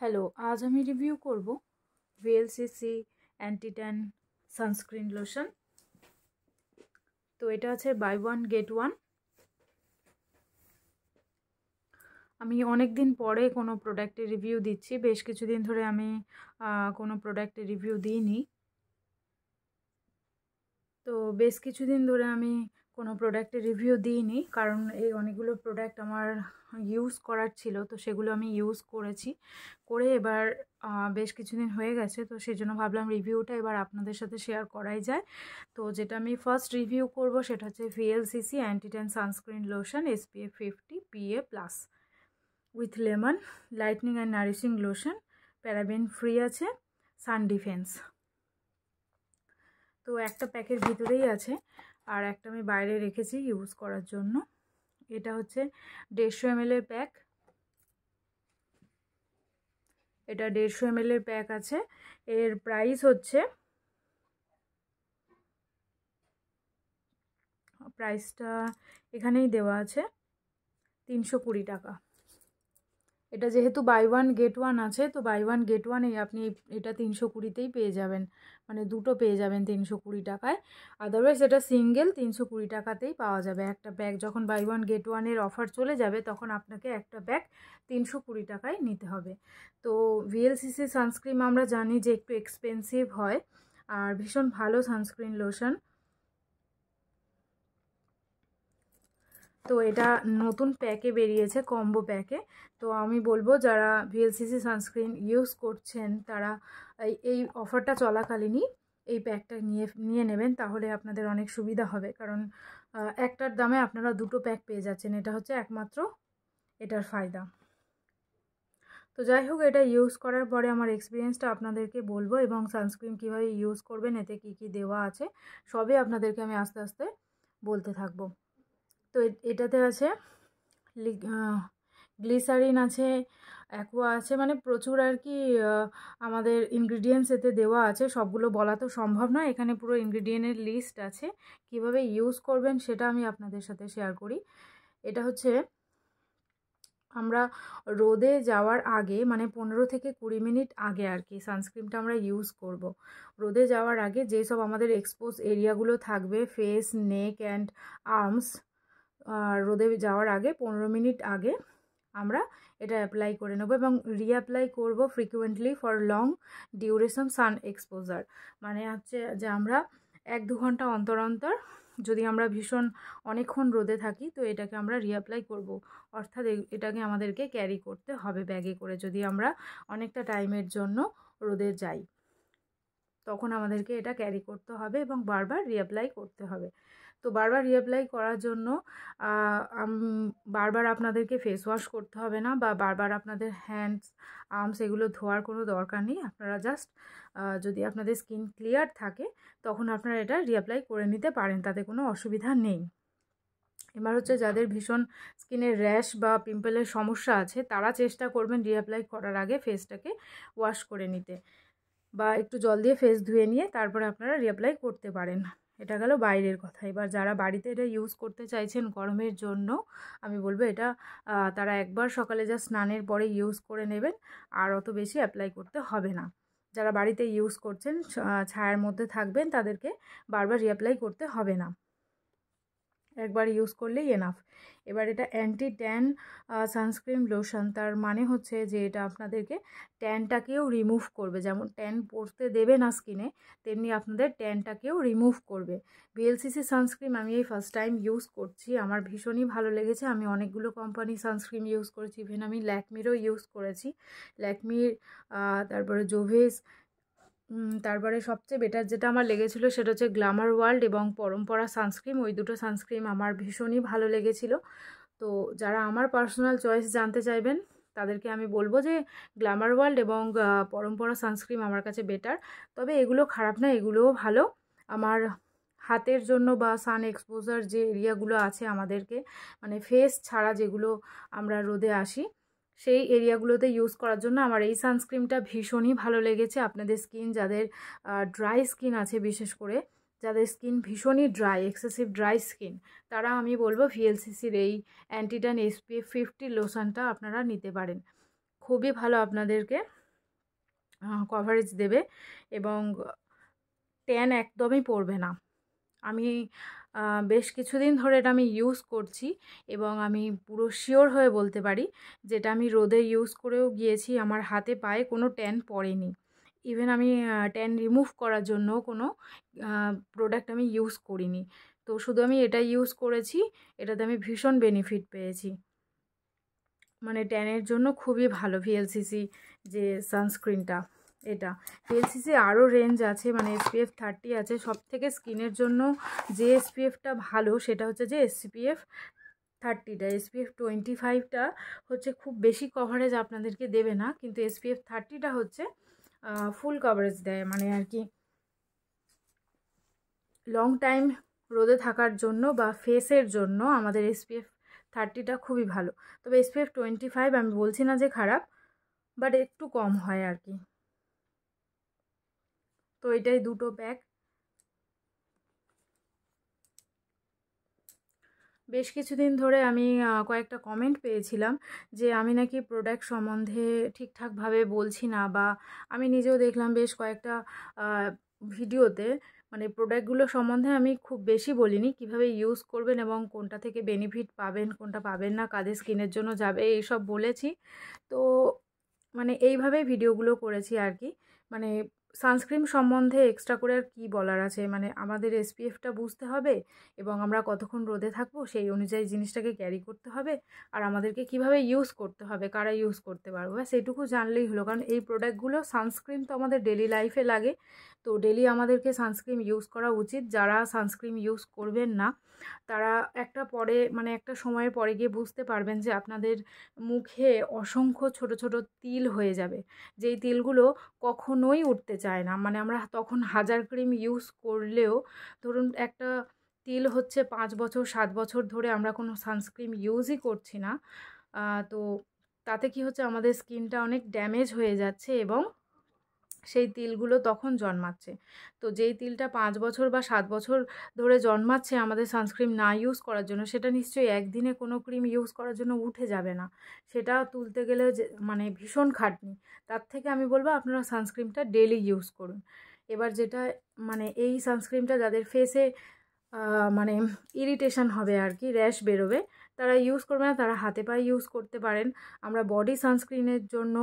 Hello আজ আমি review করব ভিএলসিসি অ্যান্টিট্যান সানস্ক্রিন লোশন তো এটা আছে বাই ওয়ান গেট ওয়ান আমি অনেক দিন পরে কোনো প্রোডাক্টের রিভিউ দিচ্ছি বেশ কিছুদিন ধরে আমি কোনো প্রোডাক্টের রিভিউ দিইনি তো বেশ কিছুদিন ধরে আমি কোনো প্রোডাক্টের রিভিউ দিইনি কারণ এই অনেকগুলো প্রোডাক্ট আমার ইউজ করার ছিল তো সেগুলো আমি ইউজ করেছি করে এবার বেশ কিছুদিন হয়ে গেছে তো সেই জন্য ভাবলাম রিভিউটা এবার আপনাদের সাথে শেয়ার করাই যায় তো যেটা আমি ফার্স্ট রিভিউ করব সেটা হচ্ছে VLCC anti tan sunscreen lotion SPF fifty PA plus with lemon lightening and nourishing lotion paraben free আছে সান ডিফেন্স তো একটা প্যাকের ভিতরেই আছে আর একটা আমি বাইরে রেখেছি ইউজ করার জন্য এটা হচ্ছে দেড়শো এমএলের প্যাক এটা দেড়শো এমএলের প্যাক আছে এর প্রাইস হচ্ছে প্রাইসটা এখানেই দেওয়া আছে তিনশো কুড়ি টাকা এটা যেহেতু বাই ওয়ান গেট ওয়ান আছে তো বাই ওয়ান গেট ওয়ানে আপনি এটা তিনশো কুড়িতেই পেয়ে যাবেন মানে দুটো পেয়ে যাবেন তিনশো কুড়ি টাকায় আদারওয়াইজ এটা সিঙ্গেল তিনশো কুড়ি টাকাতেই পাওয়া যাবে একটা ব্যাগ যখন বাই ওয়ান গেট ওয়ানের অফার চলে যাবে তখন আপনাকে একটা ব্যাগ তিনশো কুড়ি টাকায় নিতে হবে তো ভিএলসিসি সানস্ক্রিম আমরা জানি যে একটু এক্সপেন্সিভ হয় আর ভীষণ ভালো সানস্ক্রিন লোশন তো এটা নতুন প্যাকে বেরিয়েছে কম্বো প্যাকে তো আমি বলবো যারা ভিএলসিসি সানস্ক্রিন ইউজ করছেন তারা এই অফারটা চলাকালীনই এই প্যাকটা নিয়ে নিয়ে নেবেন তাহলে আপনাদের অনেক সুবিধা হবে কারণ একটার দামে আপনারা দুটো প্যাক পেয়ে যাচ্ছেন এটা হচ্ছে একমাত্র এটার ফায়দা তো যাই হোক এটা ইউজ করার পরে আমার এক্সপিরিয়েন্সটা আপনাদেরকে বলবো এবং সানস্ক্রিন কীভাবে ইউজ করবেন এতে কি কি দেওয়া আছে সবই আপনাদেরকে আমি আস্তে আস্তে বলতে থাকবো তো এটাতে আছে গ্লিসারিন আছে অ্যাকোয়া আছে মানে প্রচুর আর কি আমাদের ইনগ্রিডিয়েন্টস এতে দেওয়া আছে সবগুলো বলা তো সম্ভব নয় এখানে পুরো ইনগ্রিডিয়েন্টের লিস্ট আছে কিভাবে ইউজ করবেন সেটা আমি আপনাদের সাথে শেয়ার করি এটা হচ্ছে আমরা রোদে যাওয়ার আগে মানে পনেরো থেকে কুড়ি মিনিট আগে আর কি সানস্ক্রিনটা আমরা ইউজ করব। রোদে যাওয়ার আগে যেসব আমাদের এক্সপোজ এরিয়াগুলো থাকবে ফেস নেক অ্যান্ড আর্মস রোদে যাওয়ার আগে পনেরো মিনিট আগে আমরা এটা অ্যাপ্লাই করে নেব এবং রিঅ্যাপ্লাই করব frequently for long duration sun exposure মানে হচ্ছে যে আমরা এক দু ঘন্টা অন্তর অন্তর যদি আমরা ভীষণ অনেকক্ষণ রোদে থাকি তো এটাকে আমরা রিঅ্যাপ্লাই করব অর্থাৎ এটাকে আমাদেরকে ক্যারি করতে হবে ব্যাগে করে যদি আমরা অনেকটা টাইমের জন্য রোদে যাই তখন আমাদেরকে এটা ক্যারি করতে হবে এবং বারবার রিঅ্যাপ্লাই করতে হবে তো বারবার রিঅ্যাপ্লাই করার জন্য বারবার আপনাদেরকে ফেস ওয়াশ করতে হবে না বা বারবার আপনাদের হ্যান্ডস আর্মস এগুলো ধোয়ার কোনো দরকার নেই আপনারা জাস্ট যদি আপনাদের স্কিন ক্লিয়ার থাকে তখন আপনারা এটা রিঅ্যাপ্লাই করে নিতে পারেন তাতে কোনো অসুবিধা নেই এবার হচ্ছে যাদের ভীষণ স্কিনের র্যাশ বা পিম্পলের সমস্যা আছে তারা চেষ্টা করবেন রিঅ্যাপ্লাই করার আগে ফেসটাকে ওয়াশ করে নিতে বা একটু জল দিয়ে ফেস ধুয়ে নিয়ে তারপরে আপনারা রিঅ্যাপ্লাই করতে পারেন এটা গেল বাইরের কথা এবার যারা বাড়িতে এটা ইউজ করতে চাইছেন গরমের জন্য আমি বলবো এটা তারা একবার সকালে যা স্নানের পরে ইউজ করে নেবেন আর অত বেশি অ্যাপ্লাই করতে হবে না যারা বাড়িতে ইউজ করছেন ছায়ার মধ্যে থাকবেন তাদেরকে বারবার রিঅ্যাপ্লাই করতে হবে না একবার ইউজ করলেই এনাফ এবার এটা অ্যান্টি ট্যান সানস্ক্রিন লোশন তার মানে হচ্ছে যে এটা আপনাদেরকে ট্যানটাকেও রিমুভ করবে যেমন ট্যান পড়তে দেবে না স্কিনে তেমনি আপনাদের ট্যানটাকেও রিমুভ করবে ভিএলসিসি সানস্ক্রিন আমি এই ফার্স্ট টাইম ইউজ করছি আমার ভীষণই ভালো লেগেছে আমি অনেকগুলো কোম্পানি সানস্ক্রিন ইউজ করেছি ইভেন আমি ল্যাকমিরও ইউজ করেছি ল্যাকমির তারপরে জোভেস তারপরে সবচেয়ে বেটার যেটা আমার লেগেছিলো সেটা হচ্ছে গ্ল্যামার ওয়ার্ল্ড এবং পরম্পরা সানস্ক্রিম ওই দুটো সানস্ক্রিম আমার ভীষণই ভালো লেগেছিল তো যারা আমার পার্সোনাল চয়েস জানতে চাইবেন তাদেরকে আমি বলবো যে গ্ল্যামার ওয়ার্ল্ড এবং পরম্পরা সানস্ক্রিম আমার কাছে বেটার তবে এগুলো খারাপ না এগুলোও ভালো আমার হাতের জন্য বা সান এক্সপোজার যে এরিয়াগুলো আছে আমাদেরকে মানে ফেস ছাড়া যেগুলো আমরা রোদে আসি সেই এরিয়াগুলোতে ইউজ করার জন্য আমার এই সানস্ক্রিমটা ভীষণই ভালো লেগেছে আপনাদের স্কিন যাদের ড্রাই স্কিন আছে বিশেষ করে যাদের স্কিন ভীষণই ড্রাই এক্সেসিভ ড্রাই স্কিন তারা আমি বলবো ভিএলসিসির এই অ্যান্টিডান এসপিএফ ফিফটি লোশনটা আপনারা নিতে পারেন খুবই ভালো আপনাদেরকে কভারেজ দেবে এবং ট্যান একদমই পড়বে না আমি বেশ কিছুদিন ধরে এটা আমি ইউজ করছি এবং আমি পুরো শিওর হয়ে বলতে পারি যেটা আমি রোদে ইউজ করেও গিয়েছি আমার হাতে পায়ে কোনো ট্যান পড়েনি ইভেন আমি ট্যান রিমুভ করার জন্য কোনো প্রোডাক্ট আমি ইউজ করিনি তো শুধু আমি এটা ইউজ করেছি এটাতে আমি ভীষণ বেনিফিট পেয়েছি মানে ট্যানের জন্য খুবই ভালো ভিএলসিসি যে সানস্ক্রিনটা এটা পেলসিসে আরও রেঞ্জ আছে মানে এসপিএফ থার্টি আছে সব থেকে স্কিনের জন্য যে এসপিএফটা ভালো সেটা হচ্ছে যে এসপিএফ থার্টিটা এসপিএফ টোয়েন্টি ফাইভটা হচ্ছে খুব বেশি কভারেজ আপনাদেরকে দেবে না কিন্তু এসপিএফ থার্টিটা হচ্ছে ফুল কভারেজ দেয় মানে আর কি লং টাইম রোদে থাকার জন্য বা ফেসের জন্য আমাদের এসপিএফ থার্টিটা খুবই ভালো তবে এসপিএফ টোয়েন্টি ফাইভ আমি বলছি না যে খারাপ বাট একটু কম হয় আর কি তো এটাই দুটো ব্যাগ বেশ কিছুদিন ধরে আমি কয়েকটা কমেন্ট পেয়েছিলাম যে আমি নাকি প্রোডাক্ট সম্বন্ধে ঠিকঠাকভাবে বলছি না বা আমি নিজেও দেখলাম বেশ কয়েকটা ভিডিওতে মানে প্রোডাক্টগুলো সম্বন্ধে আমি খুব বেশি বলিনি কিভাবে ইউজ করবেন এবং কোনটা থেকে বেনিফিট পাবেন কোনটা পাবেন না কাদের স্কিনের জন্য যাবে এইসব বলেছি তো মানে এইভাবেই ভিডিওগুলো করেছি আর কি মানে সানস্ক্রিন সম্বন্ধে এক্সট্রা করে আর কী বলার আছে মানে আমাদের এসপিএফটা বুঝতে হবে এবং আমরা কতক্ষণ রোদে থাকবো সেই অনুযায়ী জিনিসটাকে ক্যারি করতে হবে আর আমাদেরকে কিভাবে ইউজ করতে হবে কারা ইউজ করতে পারবো বা সেটুকু জানলেই হলো কারণ এই প্রোডাক্টগুলো সানস্ক্রিন তো আমাদের ডেলি লাইফে লাগে তো ডেলি আমাদেরকে সানস্ক্রিন ইউজ করা উচিত যারা সানস্ক্রিন ইউজ করবেন না তারা একটা পরে মানে একটা সময়ের পরে গিয়ে বুঝতে পারবেন যে আপনাদের মুখে অসংখ্য ছোট ছোট তিল হয়ে যাবে যেই তিলগুলো কখনোই উঠতে চায় না মানে আমরা তখন হাজার ক্রিম ইউজ করলেও ধরুন একটা তিল হচ্ছে পাঁচ বছর সাত বছর ধরে আমরা কোনো সানস্ক্রিন ইউজই করছি না তো তাতে কি হচ্ছে আমাদের স্কিনটা অনেক ড্যামেজ হয়ে যাচ্ছে এবং সেই তিলগুলো তখন জন্মাচ্ছে তো যেই তিলটা পাঁচ বছর বা সাত বছর ধরে জন্মাচ্ছে আমাদের সানস্ক্রিন না ইউজ করার জন্য সেটা নিশ্চয়ই একদিনে কোনো ক্রিম ইউজ করার জন্য উঠে যাবে না সেটা তুলতে গেলে মানে ভীষণ খাটনি তার থেকে আমি বলবো আপনারা সানস্ক্রিনটা ডেলি ইউজ করুন এবার যেটা মানে এই সানস্ক্রিনটা যাদের ফেসে মানে ইরিটেশন হবে আর কি র্যাশ বেরোবে তারা ইউজ করবে না তারা হাতে পায়ে ইউজ করতে পারেন আমরা বডি সানস্ক্রিনের জন্য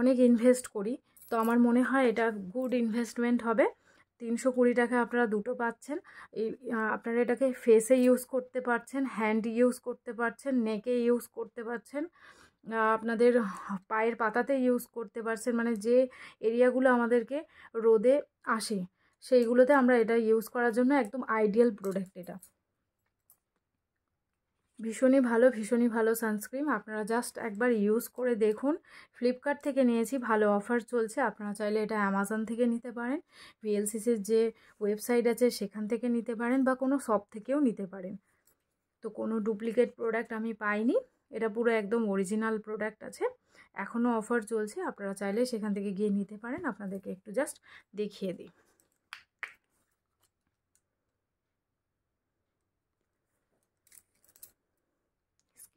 অনেক ইনভেস্ট করি তো আমার মনে হয় এটা গুড ইনভেস্টমেন্ট হবে তিনশো কুড়ি টাকা আপনারা দুটো পাচ্ছেন এই আপনারা এটাকে ফেসে ইউজ করতে পারছেন হ্যান্ড ইউজ করতে পারছেন নেকে ইউজ করতে পারছেন আপনাদের পায়ের পাতাতে ইউজ করতে পারছেন মানে যে এরিয়াগুলো আমাদেরকে রোদে আসে সেইগুলোতে আমরা এটা ইউজ করার জন্য একদম আইডিয়াল প্রোডাক্ট এটা ভীষণই ভালো ভীষণই ভালো সানস্ক্রিম আপনারা জাস্ট একবার ইউজ করে দেখুন ফ্লিপকার্ট থেকে নিয়েছি ভালো অফার চলছে আপনারা চাইলে এটা অ্যামাজন থেকে নিতে পারেন ভিএলসিসির যে ওয়েবসাইট আছে সেখান থেকে নিতে পারেন বা কোনো শপ থেকেও নিতে পারেন তো কোনো ডুপ্লিকেট প্রোডাক্ট আমি পাইনি এটা পুরো একদম অরিজিনাল প্রোডাক্ট আছে এখনও অফার চলছে আপনারা চাইলে সেখান থেকে গিয়ে নিতে পারেন আপনাদেরকে একটু জাস্ট দেখিয়ে দিই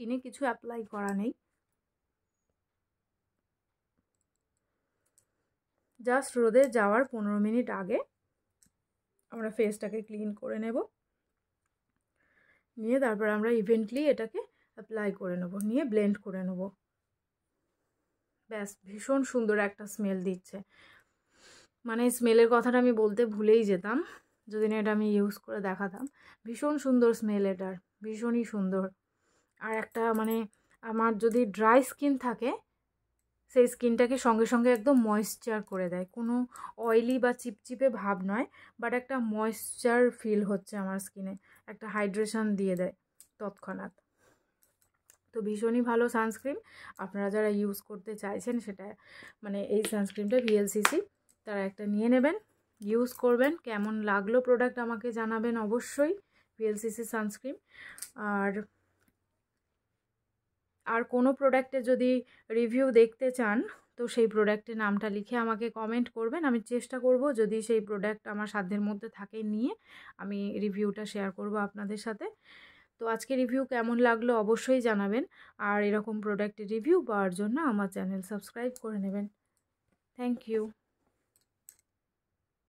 স্কিনে কিছু অ্যাপ্লাই করা নেই জাস্ট রোদে যাওয়ার পনেরো মিনিট আগে আমরা ফেসটাকে ক্লিন করে নেব নিয়ে তারপর আমরা ইভেন্টলি এটাকে অ্যাপ্লাই করে নেব নিয়ে ব্লেন্ড করে নেব ব্যাস ভীষণ সুন্দর একটা স্মেল দিচ্ছে মানে স্মেলের কথাটা আমি বলতে ভুলেই যেতাম যদি না এটা আমি ইউজ করে দেখাতাম ভীষণ সুন্দর স্মেল এটার ভীষণই সুন্দর আর একটা মানে আমার যদি ড্রাই স্কিন থাকে সেই স্কিনটাকে সঙ্গে সঙ্গে একদম ময়েশ্চার করে দেয় কোনো অয়েলি বা চিপচিপে ভাব নয় বাট একটা ময়েশ্চার ফিল হচ্ছে আমার স্কিনে একটা হাইড্রেশন দিয়ে দেয় তৎক্ষণাৎ তো ভীষণই ভালো সানস্ক্রিন আপনারা যারা ইউজ করতে চাইছেন সেটা মানে এই সানস্ক্রিনটা ভিএলসিসি তারা একটা নিয়ে নেবেন ইউজ করবেন কেমন লাগলো প্রোডাক্ট আমাকে জানাবেন অবশ্যই ভিএলসিসি সানস্ক্রিন আর আর কোনো প্রোডাক্টে যদি রিভিউ দেখতে চান তো সেই প্রোডাক্টের নামটা লিখে আমাকে কমেন্ট করবেন আমি চেষ্টা করব যদি সেই প্রোডাক্ট আমার সাধ্যের মধ্যে থাকে নিয়ে আমি রিভিউটা শেয়ার করব আপনাদের সাথে তো আজকে রিভিউ কেমন লাগলো অবশ্যই জানাবেন আর এরকম প্রোডাক্টের রিভিউ পাওয়ার জন্য আমার চ্যানেল সাবস্ক্রাইব করে নেবেন থ্যাংক ইউ